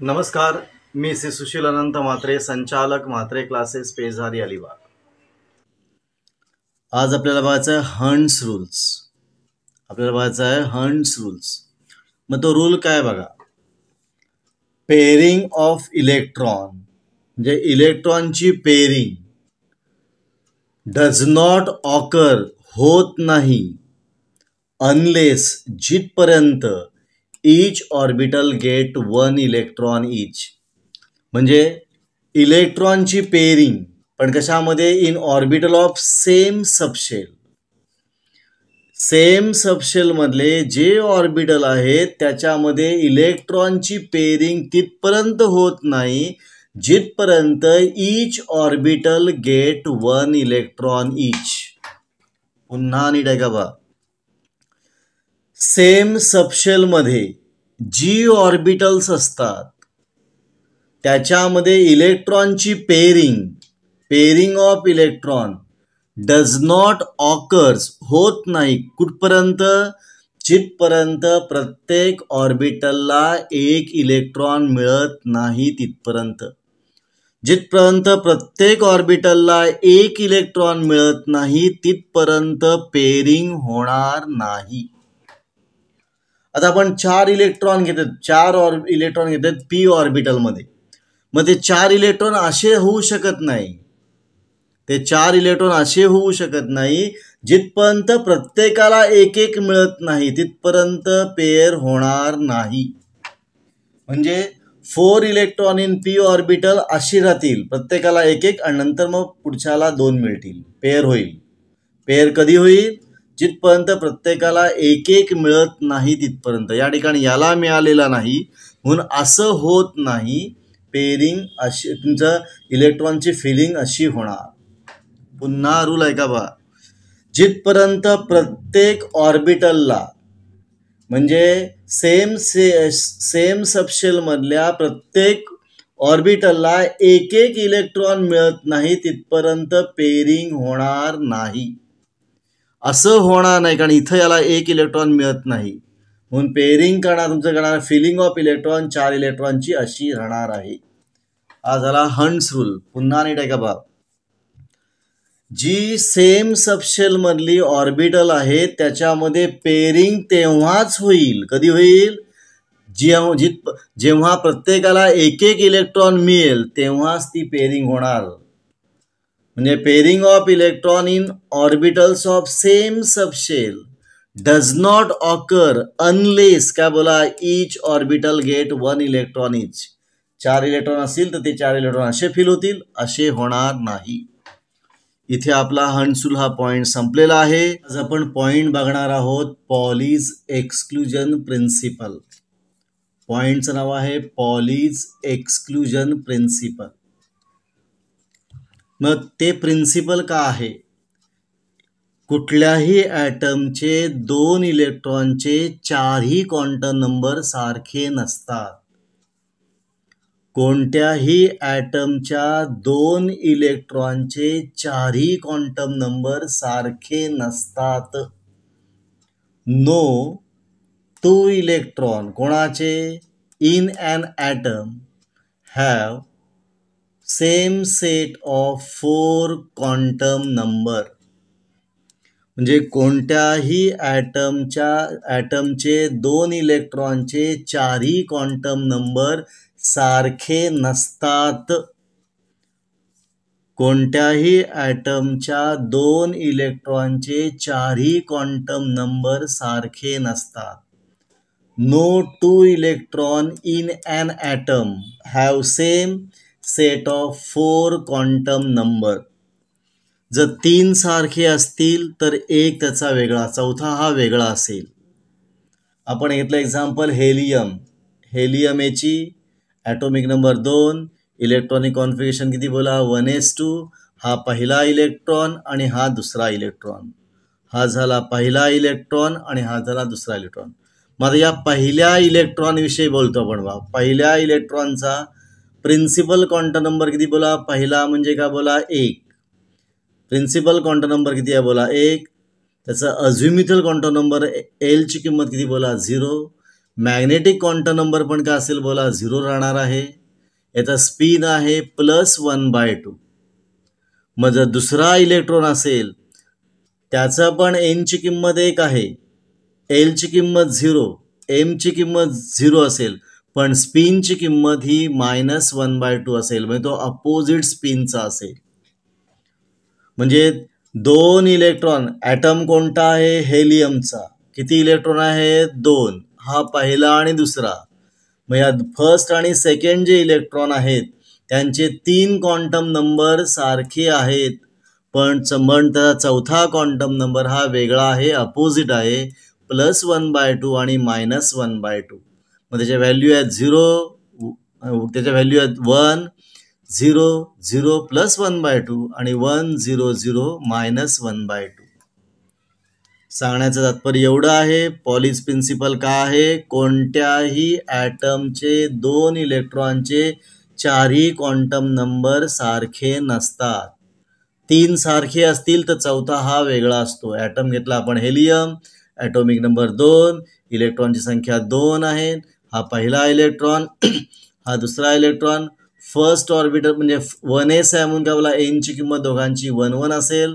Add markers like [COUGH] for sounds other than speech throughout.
नमस्कार मी श्री सुशील अनंत मात्रे संचालक मात्रे क्लासेस पेझारी अलिबाग आज आपल्याला बघायचं आहे हंड्स रूल्स आपल्याला बघायचं आहे हंड्स रूल्स मग तो रूल काय बघा पेरिंग ऑफ इलेक्ट्रॉन म्हणजे इलेक्ट्रॉनची पेरिंग डज नॉट ऑकर होत नाही अनलेस जिथपर्यंत each orbital get one electron each म्हणजे इलेक्ट्रॉनची पेरिंग पण कशामध्ये in orbital of same subshell same सबशेलमधले जे ऑर्बिटल आहेत त्याच्यामध्ये इलेक्ट्रॉनची पेरिंग तिथपर्यंत होत नाही जिथपर्यंत each orbital get one electron each पुन्हा नीट आहे का बा सेम सबशेलमध्ये जी ऑर्बिटल्स असतात त्याच्यामध्ये इलेक्ट्रॉनची pairing pairing of electron does not occurs होत नाही कुठपर्यंत जिथपर्यंत प्रत्येक ऑर्बिटलला एक इलेक्ट्रॉन मिळत नाही तिथपर्यंत जिथपर्यंत प्रत्येक ऑर्बिटलला एक इलेक्ट्रॉन मिळत नाही तिथपर्यंत पेरिंग होणार नाही आता आपण चार इलेक्ट्रॉन घेतात चार ऑर इलेक्ट्रॉन घेतात पी ऑर्बिटलमध्ये मग ते चार इलेक्ट्रॉन असे होऊ शकत नाही ते चार इलेक्ट्रॉन असे होऊ शकत नाही जिथपर्यंत प्रत्येकाला एक एक मिळत नाही तिथपर्यंत पेअर होणार नाही म्हणजे four electron in P orbital अशी राहतील प्रत्येकाला एक एक आणि नंतर मग पुढच्याला दोन मिळतील पेअर होईल पेअर कधी होईल जिथपर्यंत प्रत्येकाला एक एक मिळत नाही तिथपर्यंत या ठिकाणी याला मिळालेला नाही म्हणून असं होत नाही पेरिंग अशी तुमचं इलेक्ट्रॉनची फिलिंग अशी होणार पुन्हा रूल आहे का बा जिथपर्यंत प्रत्येक ऑर्बिटलला म्हणजे सेम से सेम सबशेलमधल्या प्रत्येक ऑर्बिटलला एक एक इलेक्ट्रॉन मिळत नाही तिथपर्यंत पेरिंग होणार नाही असं होणार नाही कारण इथं याला एक इलेक्ट्रॉन मिळत नाही म्हणून पेरिंग करणार तुमचं करणार फिलिंग ऑफ इलेक्ट्रॉन चार इलेक्ट्रॉनची अशी राहणार आहे हा झाला हंड्स रूल पुन्हा नीट आहे का बा जी सेम मधली ऑर्बिटल आहे त्याच्यामध्ये पेरिंग तेव्हाच होईल कधी होईल जेव्हा जेव्हा प्रत्येकाला एक एक इलेक्ट्रॉन मिळेल तेव्हाच ती पेरिंग होणार म्हणजे pairing of electron in orbitals of same subshell does not occur unless काय बोला each orbital get one electron each चार इलेक्ट्रॉन असतील तर ते चार इलेक्ट्रॉन असे फिल होतील असे होणार नाही इथे आपला हंडसूल हा पॉइंट संपलेला आहे आज आपण पॉइंट बघणार आहोत पॉलीज एक्सक्लुजन प्रिन्सिपल पॉइंटचं नाव आहे पॉलीज एक्सक्लुजन प्रिन्सिपल मग ते प्रिन्सिपल का आहे कुठल्याही ॲटमचे दोन इलेक्ट्रॉनचे चारही क्वांटम नंबर सारखे नसतात कोणत्याही ॲटमच्या दोन इलेक्ट्रॉनचे चारही क्वांटम नंबर सारखे नसतात नो टू इलेक्ट्रॉन कोणाचे in an atom have same set of four quantum number म्हणजे कोणत्याही ॲटमच्या ॲटमचे दोन इलेक्ट्रॉनचे चारही क्वांटम नंबर सारखे नसतात कोणत्याही ॲटमच्या दोन इलेक्ट्रॉनचे चारही क्वांटम नंबर सारखे नसतात no two electron in an atom have same set of four quantum number जर तीन सारखे असतील तर एक त्याचा वेगळा चौथा हा वेगळा असेल आपण घेतलं एक्झाम्पल हेलियम हेलियम एची ॲटॉमिक नंबर दोन इलेक्ट्रॉनिक कॉन्फिगेशन किती बोला वन एस टू हा पहिला इलेक्ट्रॉन आणि हा दुसरा इलेक्ट्रॉन हा झाला पहिला इलेक्ट्रॉन आणि हा झाला दुसरा इलेक्ट्रॉन मग या पहिल्या इलेक्ट्रॉनविषयी बोलतो आपण बा पहिल्या इलेक्ट्रॉनचा प्रिन्सिपल कॉन्ट नंबर किती बोला पहिला म्हणजे का बोला एक प्रिन्सिपल कॉन्टा नंबर किती आहे बोला एक त्याचा अझ्युमिथल क्वांटम नंबर एलची किंमत किती बोला झिरो मॅग्नेटिक कॉन्ट नंबर पण का असेल बोला झिरो राहणार आहे याचा स्पिन आहे प्लस वन बाय टू मग जर दुसरा इलेक्ट्रॉन असेल त्याचं पण एनची किंमत एक आहे एलची किंमत झिरो एमची किंमत झिरो असेल पण स्पिनची किंमत ही मायनस वन बाय टू असेल म्हणजे तो अपोजिट स्पिनचा असेल म्हणजे दोन इलेक्ट्रॉन ॲटम कोणता आहे हेलियमचा किती इलेक्ट्रॉन आहे दोन हा पहिला आणि दुसरा मग या फर्स्ट आणि सेकंड जे इलेक्ट्रॉन आहेत त्यांचे तीन क्वांटम नंबर सारखे आहेत पण पण चौथा क्वांटम नंबर हा वेगळा आहे अपोजिट आहे प्लस वन बाय टू आणि मायनस वन बाय टू मग त्याच्या व्हॅल्यू आहेत झिरो त्याच्या व्हॅल्यू आहेत one zero zero plus one by two आणि one zero zero minus one by two सांगण्याचं तात्पर्य एवढं आहे पॉलिस प्रिन्सिपल का आहे कोणत्याही ॲटमचे दोन इलेक्ट्रॉनचे चारही क्वांटम नंबर सारखे नसतात तीन सारखे असतील तर चौथा हा वेगळा असतो ॲटम घेतला आपण हेलियम ॲटॉमिक नंबर दोन इलेक्ट्रॉनची संख्या दोन आहे हा पहिला इलेक्ट्रॉन [CLEARS THROAT] हा दुसरा इलेक्ट्रॉन फर्स्ट ऑर्बिटर म्हणजे वन एस आहे म्हणून बोला एनची किंमत दोघांची वन वन असेल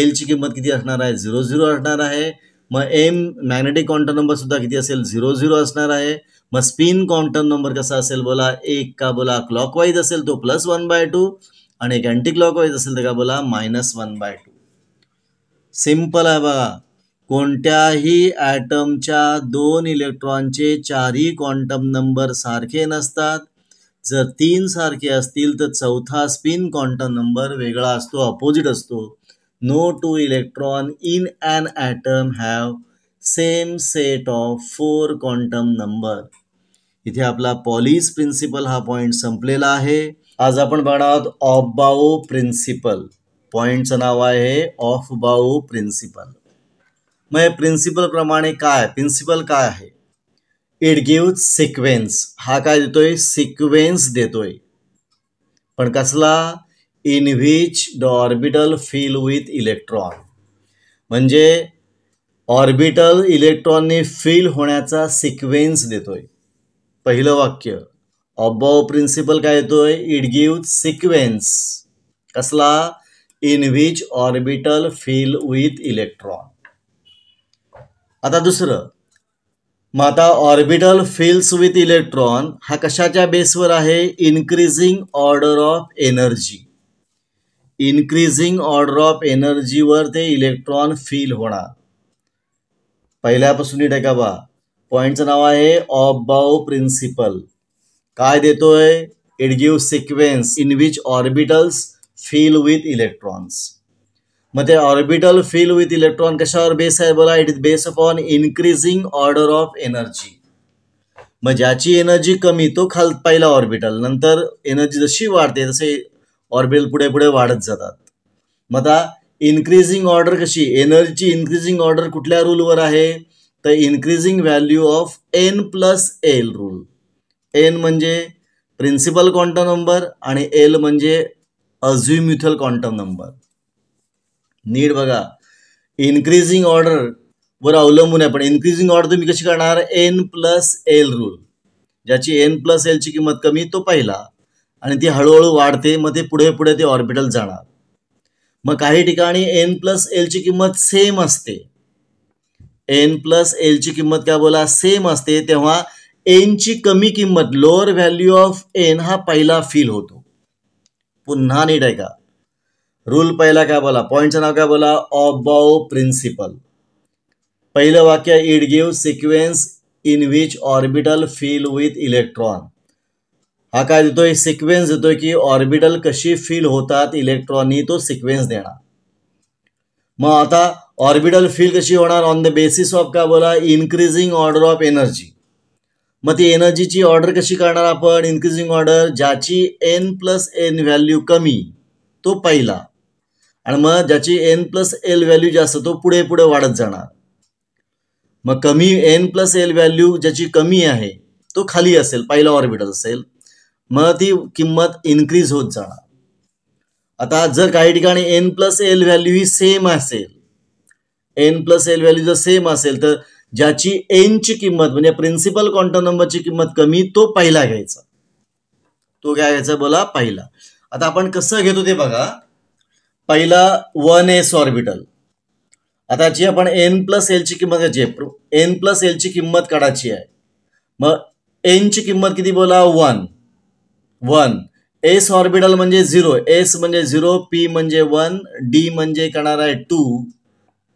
एलची किंमत किती असणार आहे झिरो झिरो असणार आहे मग एम मॅग्नेटिक नंबर नंबरसुद्धा किती असेल झिरो झिरो असणार आहे मग स्पिन क्वांटम नंबर कसा असेल बोला एक का बोला क्लॉकवाईज असेल तो प्लस वन बाय टू आणि एक अँटी क्लॉकवाईज असेल तर का बोला minus one by two simple आहे बघा कोणत्याही ॲटमच्या दोन इलेक्ट्रॉनचे चारही क्वांटम नंबर सारखे नसतात जर तीन सारखे असतील तर चौथा स्पिन क्वांटम नंबर वेगळा असतो अपोजिट असतो no two electron in an atom have same set of four quantum number इथे आपला पॉलीज प्रिन्सिपल हा पॉईंट संपलेला आहे आज आपण बघणार आहोत ऑफ बाओ प्रिन्सिपल पॉईंटचं नाव आहे ऑफ बाओ प्रिन्सिपल मग प्रिन्सिपल प्रिन्सिपलप्रमाणे काय प्रिन्सिपल काय आहे इट सिक्वेन्स हा काय देतोय सिक्वेन्स देतोय पण कसला in which the orbital fill with electron म्हणजे ऑर्बिटल इलेक्ट्रॉनने फील होण्याचा सिक्वेन्स देतोय पहिलं वाक्य ऑबॉव प्रिन्सिपल काय येतोय इट सिक्वेन्स कसला in which orbital fill with electron आता दुसरं मग आता ऑर्बिटल फिल्स विथ इलेक्ट्रॉन हा कशाच्या बेसवर आहे increasing order of energy increasing order of एनर्जीवर ते इलेक्ट्रॉन फील होणार पहिल्यापासून आहे का बा पॉईंटचं नाव आहे ऑब बाऊ प्रिन्सिपल काय देतोय it give sequence in which orbitals fill with electrons मग ते ऑर्बिटल फिल विथ इलेक्ट्रॉन कशावर बेस आहे बोला it is base upon increasing order of energy मग ज्याची एनर्जी कमी तो खाल पहिला ऑर्बिटल नंतर एनर्जी जशी वाढते तसे ऑर्बिटल पुढे पुढे वाढत जातात मग आता इन्क्रीजिंग ऑर्डर कशी एनर्जी इन्क्रीजिंग ऑर्डर कुठल्या रूलवर आहे तर increasing value of N plus L rule N म्हणजे प्रिन्सिपल क्वांटम नंबर आणि एल म्हणजे अझ्युम्युथल क्वांटम नंबर नीड बघा इन्क्रीजिंग ऑर्डर वर अवलंबून आहे पण इन्क्रीजिंग ऑर्डर तुम्ही कशी करणार एन प्लस एल रूल ज्याची एन प्लस एलची किंमत कमी तो पहिला आणि ती हळूहळू वाढते मग ते पुढे पुढे ते ऑर्बिटल जाणार मग काही ठिकाणी एन प्लस एल ची किंमत सेम असते एन प्लस एल ची किंमत काय बोला सेम असते तेव्हा एनची कमी किंमत लोअर व्हॅल्यू ऑफ एन हा पहिला फील होतो पुन्हा नीट आहे का रूल पहिला काय बोला पॉईंटचं नाव काय बोला अबाव प्रिन्सिपल पहिलं वाक्य it give sequence in which orbital fill with electron हा काय देतोय सिक्वेन्स देतोय की ऑर्बिटल कशी फील होतात इलेक्ट्रॉननी तो सिक्वेन्स देणार मग आता ऑर्बिटल फील कशी होणार ऑन द बेसिस ऑफ काय बोला इन्क्रीजिंग ऑर्डर ऑफ एनर्जी मग ती एनर्जीची ऑर्डर कशी करणार आपण इन्क्रीजिंग ऑर्डर ज्याची एन प्लस एन व्हॅल्यू कमी तो पहिला आणि मग ज्याची एन प्लस एल व्हॅल्यू जी असतो तो पुढे पुढे वाढत जाणार मग कमी एन प्लस एल व्हॅल्यू ज्याची कमी आहे तो खाली असेल पहिला ऑर्बिटर असेल मग ती किंमत इन्क्रीज होत जाणार आता जर काही ठिकाणी एन प्लस एल व्हॅल्यू ही सेम असेल एन प्लस एल व्हॅल्यू जर सेम असेल तर ज्याची एनची किंमत म्हणजे प्रिन्सिपल क्वांटम नंबरची किंमत कमी तो पहिला घ्यायचा तो काय घ्यायचा बोला पहिला आता आपण कसं घेतो ते बघा पहिला वन एस ऑर्बिटल आता जी आपण एन प्लस एलची किंमत घ्यायची आहे एन प्लस एलची किंमत काढायची आहे मग एनची किंमत किती बोला वन वन एस ऑर्बिटल म्हणजे झिरो एस म्हणजे झिरो पी म्हणजे वन डी म्हणजे करणार आहे टू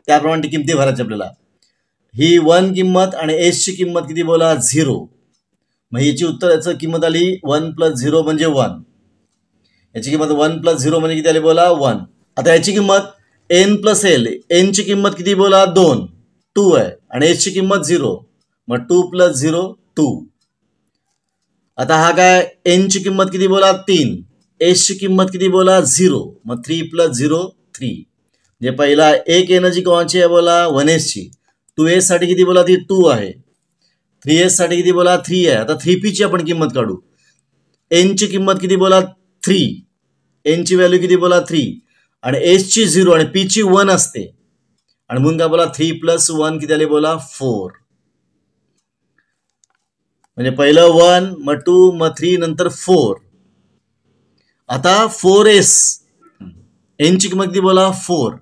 त्याप्रमाणे ती किमती भरायची आपल्याला ही वन किंमत आणि एसची किंमत किती बोला झिरो मग याची उत्तर याचं किंमत आली वन प्लस झिरो म्हणजे वन याची किंमत वन प्लस झिरो म्हणजे किती आली बोला वन आता याची किंमत एन प्लस एल एनची किंमत किती बोला दोन टू आहे आणि एचची किंमत झिरो मग टू प्लस झिरो टू आता हा काय एनची किंमत किती बोला तीन एचची किंमत किती बोला झिरो मग थ्री प्लस झिरो थ्री म्हणजे पहिला एक एनर्जी कोणाची आहे बोला वन ची टू साठी किती बोला ती टू आहे थ्री साठी किती बोला थ्री आहे आता थ्री पीची आपण किंमत काढू एनची किंमत किती बोला थ्री एनची व्हॅल्यू किती बोला थ्री आणि ची झिरो आणि पी ची वन असते आणि म्हणून काय बोला थ्री प्लस वन किती आले बोला फोर म्हणजे पहिलं वन मग टू मग थ्री नंतर फोर आता फोर एस एन ची किंमत किती बोला फोर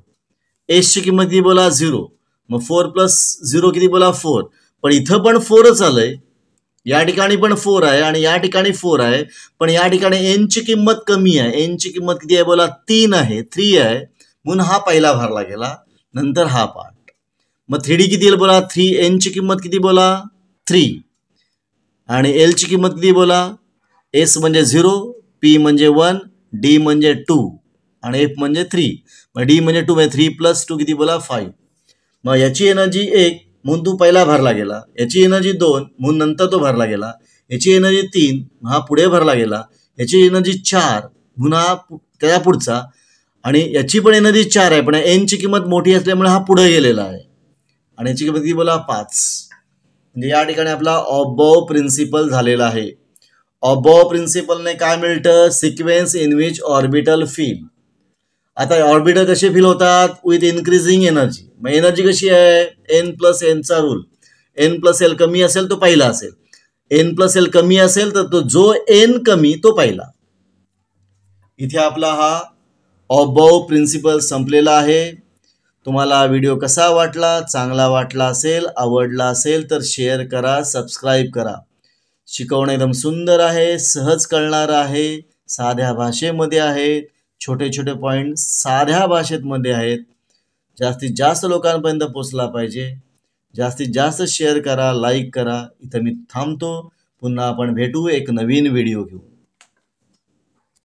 एस ची किंमत किती बोला झिरो मग फोर प्लस झिरो किती बोला फोर पण इथं पण फोरच आलंय या ठिकाणी पण फोर आहे आणि या ठिकाणी फोर आहे पण या ठिकाणी एनची किंमत कमी आहे एनची किंमत किती आहे बोला तीन आहे थ्री आहे म्हणून हा पहिला भरला गेला नंतर हा पार्ट मग थ्री डी किती बोला थ्री एनची किंमत किती बोला थ्री आणि एलची किंमत किती बोला एस म्हणजे झिरो पी म्हणजे वन डी म्हणजे टू आणि एफ म्हणजे थ्री मग डी म्हणजे टू म्हणजे थ्री प्लस टू किती बोला फाईव्ह मग याची एनर्जी एक म्हणून तू पहिला भरला गेला याची एनर्जी दोन म्हणून नंतर तो भरला गेला याची एनर्जी तीन हा पुढे भरला गेला याची एनर्जी चार म्हणून हा त्या पुढचा आणि याची पण एनर्जी चार आहे पण एनची किंमत मोठी असल्यामुळे हा पुढे गेलेला आहे आणि याची किंमत किती बोला पाच म्हणजे या ठिकाणी आपला ऑबो प्रिन्सिपल झालेला आहे ऑबो प्रिन्सिपलने काय मिळतं sequence in which orbital fill आता ऑर्बिटर कसे फिल होतात विथ इन्क्रीजिंग एनर्जी मग एनर्जी कशी आहे एन प्लस एनचा रूल एन प्लस एल कमी असेल तो पहिला असेल एन प्लस एल कमी असेल तर तो जो एन कमी तो पहिला इथे आपला हा अबव प्रिन्सिपल संपलेला आहे तुम्हाला व्हिडिओ कसा वाटला चांगला वाटला असेल आवडला असेल तर शेअर करा सबस्क्राईब करा शिकवणं एकदम सुंदर आहे सहज कळणार आहे साध्या भाषेमध्ये आहेत छोटे छोटे पॉईंट साध्या भाषेतमध्ये आहेत जास्तीत जास्त लोकांपर्यंत पोचला पाहिजे जास्तीत जास्त शेअर करा लाईक करा इथं मी थांबतो पुन्हा आपण भेटू एक नवीन व्हिडिओ घेऊ